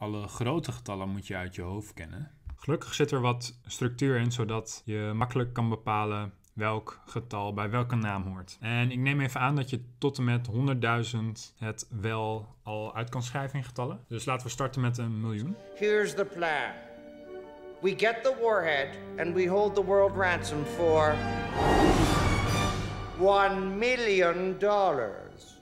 alle grote getallen moet je uit je hoofd kennen. Gelukkig zit er wat structuur in, zodat je makkelijk kan bepalen welk getal bij welke naam hoort. En ik neem even aan dat je tot en met 100.000 het wel al uit kan schrijven in getallen. Dus laten we starten met een miljoen. Here's the plan. We get the warhead and we hold the world ransom for 1 million dollars.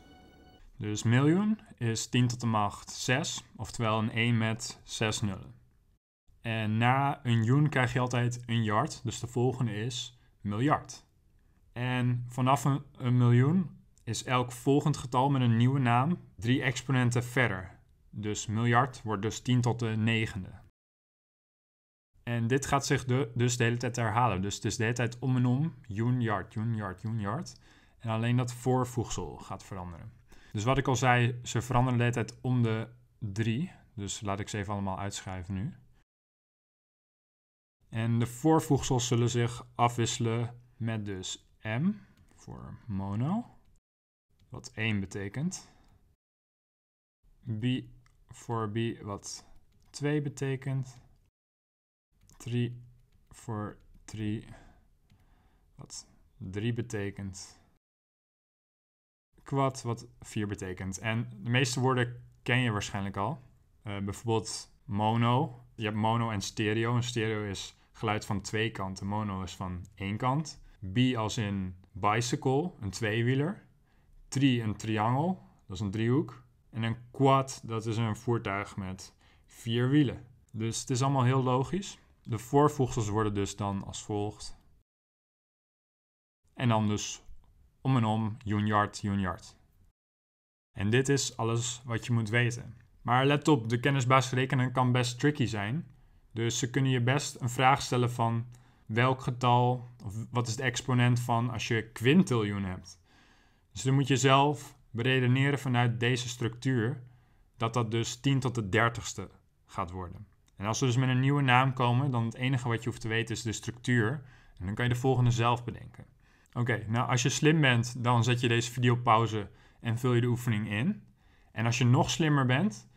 Dus miljoen is 10 tot de macht 6, oftewel een 1 met 6 nullen. En na een joen krijg je altijd een yard, dus de volgende is miljard. En vanaf een, miljoen is elk volgend getal met een nieuwe naam drie exponenten verder. Dus miljard wordt dus 10 tot de negende. En dit gaat zich dus de hele tijd herhalen. Dus het is de hele tijd om en om, joen, yard, joen, yard, joen, yard. En alleen dat voorvoegsel gaat veranderen. Dus wat ik al zei, ze veranderen de hele tijd om de 3. Dus laat ik ze even allemaal uitschrijven nu. En de voorvoegsels zullen zich afwisselen met dus M voor mono, wat 1 betekent. B voor B, wat 2 betekent. 3 voor 3, wat 3 betekent quad, wat vier betekent. En de meeste woorden ken je waarschijnlijk al. Eh, bijvoorbeeld mono. Je hebt mono en stereo. Een stereo is geluid van twee kanten. Mono is van één kant. B als in bicycle, een tweewieler. Tri, een triangle, dat is een driehoek. En een quad, dat is een voertuig met vier wielen. Dus het is allemaal heel logisch. De voorvoegsels worden dus dan als volgt. En dan dus om en om, Junjard, Junjard. En dit is alles wat je moet weten. Maar let op, de kennisbaas rekenen kan best tricky zijn. Dus ze kunnen je best een vraag stellen van welk getal, of wat is de exponent van als je kwintiljoen hebt. Dus dan moet je zelf beredeneren vanuit deze structuur dat dat dus 10 tot de 30ste gaat worden. En als we dus met een nieuwe naam komen, dan het enige wat je hoeft te weten is de structuur. En dan kan je de volgende zelf bedenken. Oké, nou als je slim bent, dan zet je deze video op pauze en vul je de oefening in. En als je nog slimmer bent,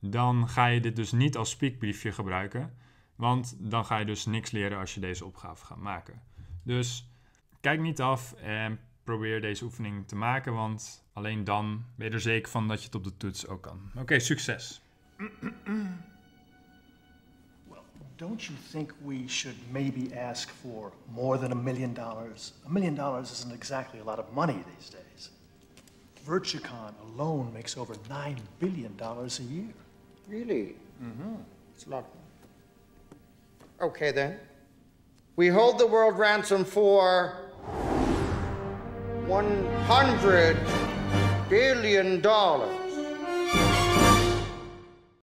dan ga je dit dus niet als speakbriefje gebruiken. Want dan ga je dus niks leren als je deze opgave gaat maken. Dus kijk niet af en probeer deze oefening te maken, want alleen dan ben je er zeker van dat je het op de toets ook kan. Oké, succes! don't you think we should maybe ask for more than a million dollars? A million dollars isn't exactly a lot of money these days. Virtucon alone makes over $9 billion a year. Really? Mm-hmm. It's a lot. Okay, then. We hold the world ransom for $100 billion.